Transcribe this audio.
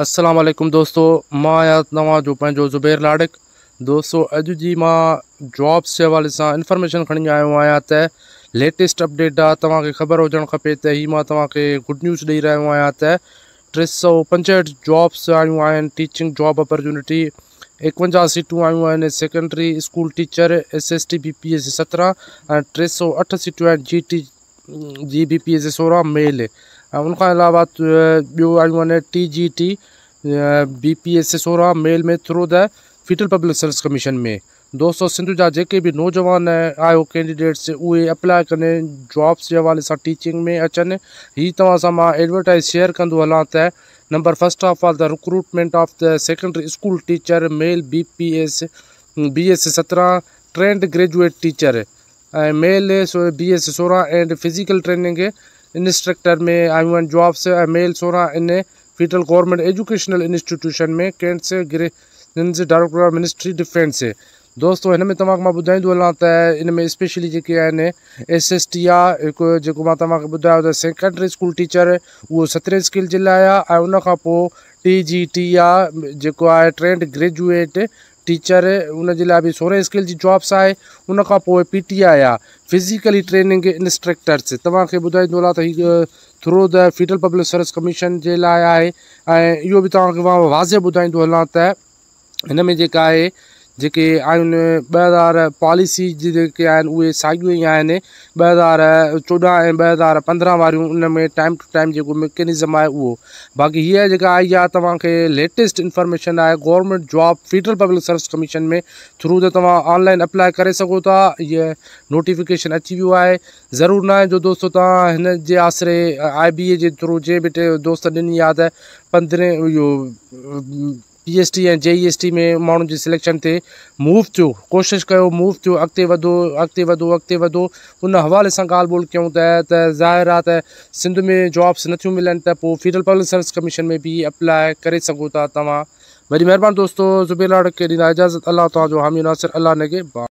असलम दोस्तों मां आयात नवां जो पंहिंजो ज़ुबैर लाड़क दोस्तों अज जी मां जॉब्स के हवाले से इन्फॉर्मेशन खी आयो आहियां लेटेस्ट अपडेट आहे तव्हांखे ख़बर हुजणु खपे त ही मां तव्हांखे गुड न्यूज़ ॾेई रहियो आहियां त टे सौ पंजहठि जॉब्स आयूं आहिनि टीचिंग जॉब अपॉर्चुनिटी एकवंजाह सीटू आयूं आहिनि secondary school teacher S S T B P S सत्रहं ऐं टे सौ अठ सीटूं आहिनि G G B P S सोरहं मेल हाँ, उनका अलावा ॿियो T G T B P S S सोरहं मेल में through the federal public service commission में दोस्तों सिंधु जहाँ भी नौजवान आयो कैंडिडेट्स उहे अप्लाए जॉब्स के हवाले से टीचिंग में अचन हीअ तव्हां एडवर्टाइज़ शेयर कद हलां त number first of all the recruitment of the secondary school teacher male B P S B S सत्रह trained graduate teacher male B S सोरह एंड फिज़िकल ट्रेनिंग इंस्ट्रक्टर में आई वन जॉब से male सोरहं in federal government educational institution में cantt से गिरे director ministry defence से दोस्तों हिन में तव्हांखे मां ॿुधाईंदो हलां इन में स्पेशली एस एस टी आहे हिकु जेको मां तव्हांखे सेकेंडरी स्कूल टीचर वो सतरहें स्किल जे लाइ आहे ऐं टी जी टी आहे जेको ट्रेंड ग्रेजुएट टीचर उन जे सोरहें स्किल जी जॉब्स आए उन खां पोइ पी टी आई आहे फिज़िकली ट्रेनिंग इंस्ट्रक्टर्स तव्हांखे ॿुधाईंदो लाइ through the federal public service commission जे लाइ आहे ऐं इहो बि वाज़े ॿुधाईंदो हलां में जेका आहे जी आहिनि ॿ पॉलिसी जी जेके आहिनि उहे साॻियूं ई आहिनि हज़ार चोॾहं ऐं उन में टाइम टू टाइम जो मैकेनिज़म है वो बाक़ी हीअ जेका आई है लेटेस्ट इंफॉर्मेशन आहे government job federal public service commission में थ्रू तो तनलाइन ऑनलाइन अप्लाए करे सघो नोटिफिकेशन अची वो है जरूर ना जो दोस्तो तव्हां जे आसरे आई बी ए जे थ्रू जे भी दोस्त दिनी आहे पंद्रह पंद्रहें पीएसटी ऐं जेईएसटी में माण्हुनि जी सिलेक्शन थे मूव थो कोशिश कर मूव थियो अॻिते वधो अॻिते वधो अॻिते वधो उन हवाले सां ॻाल्हि ॿोल कयूं त त ज़ाहिर सिंध में जॉब्स नथियूं मिलन तो पोइ फेडरल पब्लिक सर्विस कमीशन में भी अप्लाए कर सघो था तव्हां वरी महिरबानी ज़ुबेर लाड खे ॾींदा इजाज़त अल्लाह तव्हांजो हामी नासिर अलाह नगे